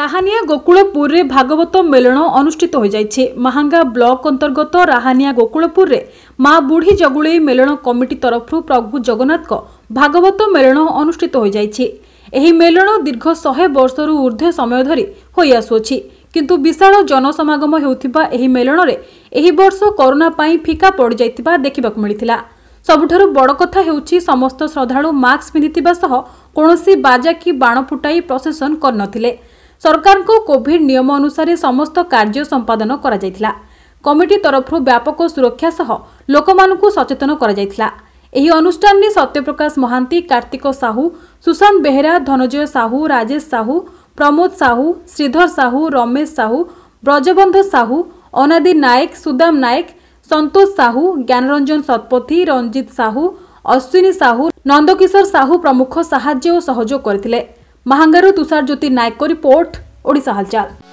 ରାହାନିଆ ଗୋକୁଳପୁରରେ ଭାଗବତ ମେଳଣ ଅନୁଷ୍ଠିତ ହୋଇଯାଇଛି ମାହାଙ୍ଗା ବ୍ଲକ ଅନ୍ତର୍ଗତ ରାହାନିଆ ଗୋକୁଳପୁରରେ ମା ବୁଢ଼ୀ ଜଗୁଳେଇ ମେଳଣ କମିଟି ତରଫରୁ ପ୍ରଭୁ ଜଗନ୍ନାଥଙ୍କ ଭାଗବତ ମେଳଣ ଅନୁଷ୍ଠିତ ହୋଇଯାଇଛି ଏହି ମେଳଣ ଦୀର୍ଘ ଶହେ ବର୍ଷରୁ ଉର୍ଦ୍ଧ୍ୱ ସମୟ ଧରି ହୋଇଆସୁଅଛି କିନ୍ତୁ ବିଶାଳ ଜନସମାଗମ ହେଉଥିବା ଏହି ମେଳଣରେ ଏହି ବର୍ଷ କରୋନା ପାଇଁ ଫିକା ପଡ଼ିଯାଇଥିବା ଦେଖିବାକୁ ମିଳିଥିଲା ସବୁଠାରୁ ବଡ଼ କଥା ହେଉଛି ସମସ୍ତ ଶ୍ରଦ୍ଧାଳୁ ମାସ୍କ ପିନ୍ଧିଥିବା ସହ କୌଣସି ବାଜା କି ବାଣ ଫୁଟାଇ ପ୍ରସେସନ୍ କରିନଥିଲେ ସରକାରଙ୍କ କୋଭିଡ୍ ନିୟମ ଅନୁସାରେ ସମସ୍ତ କାର୍ଯ୍ୟ ସମ୍ପାଦନ କରାଯାଇଥିଲା କମିଟି ତରଫରୁ ବ୍ୟାପକ ସୁରକ୍ଷା ସହ ଲୋକମାନଙ୍କୁ ସଚେତନ କରାଯାଇଥିଲା ଏହି ଅନୁଷ୍ଠାନରେ ସତ୍ୟପ୍ରକାଶ ମହାନ୍ତି କାର୍ତ୍ତିକ ସାହୁ ସୁଶାନ୍ତ ବେହେରା ଧନଞ୍ଜୟ ସାହୁ ରାଜେଶ ସାହୁ ପ୍ରମୋଦ ସାହୁ ଶ୍ରୀଧର ସାହୁ ରମେଶ ସାହୁ ବ୍ରଜବନ୍ଧ ସାହୁ ଅନାଦି ନାୟକ ସୁଦାମ ନାୟକ ସନ୍ତୋଷ ସାହୁ ଜ୍ଞାନରଞ୍ଜନ ଶତପଥୀ ରଞ୍ଜିତ ସାହୁ ଅଶ୍ୱିନୀ ସାହୁ ନନ୍ଦକିଶୋର ସାହୁ ପ୍ରମୁଖ ସାହାଯ୍ୟ ଓ ସହଯୋଗ କରିଥିଲେ महांगेरो तुषार ज्योति नायक को रिपोर्ट ओडिशा हालचाल